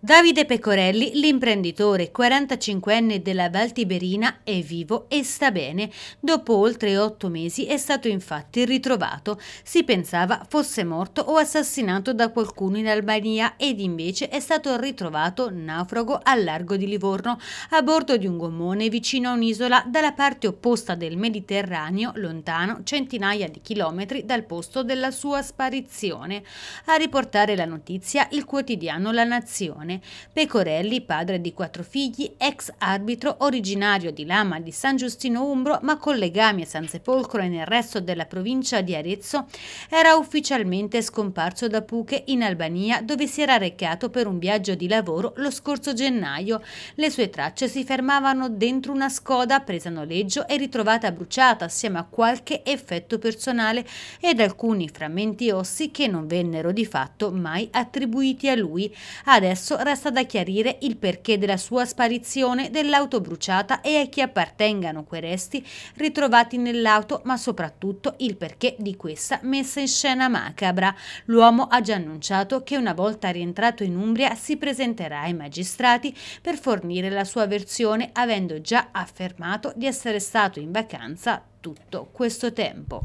Davide Pecorelli, l'imprenditore 45enne della Valtiberina, è vivo e sta bene. Dopo oltre otto mesi è stato infatti ritrovato. Si pensava fosse morto o assassinato da qualcuno in Albania ed invece è stato ritrovato naufrago al largo di Livorno, a bordo di un gommone vicino a un'isola dalla parte opposta del Mediterraneo, lontano centinaia di chilometri dal posto della sua sparizione. A riportare la notizia il quotidiano La Nazione. Leone. Pecorelli, padre di quattro figli, ex arbitro originario di Lama di San Giustino Umbro, ma con legami a San Sepolcro e nel resto della provincia di Arezzo, era ufficialmente scomparso da Puche in Albania, dove si era recato per un viaggio di lavoro lo scorso gennaio. Le sue tracce si fermavano dentro una scoda presa a noleggio e ritrovata bruciata assieme a qualche effetto personale ed alcuni frammenti ossi che non vennero di fatto mai attribuiti a lui. Adesso resta da chiarire il perché della sua sparizione, dell'auto bruciata e a chi appartengano quei resti ritrovati nell'auto, ma soprattutto il perché di questa messa in scena macabra. L'uomo ha già annunciato che una volta rientrato in Umbria si presenterà ai magistrati per fornire la sua versione, avendo già affermato di essere stato in vacanza tutto questo tempo.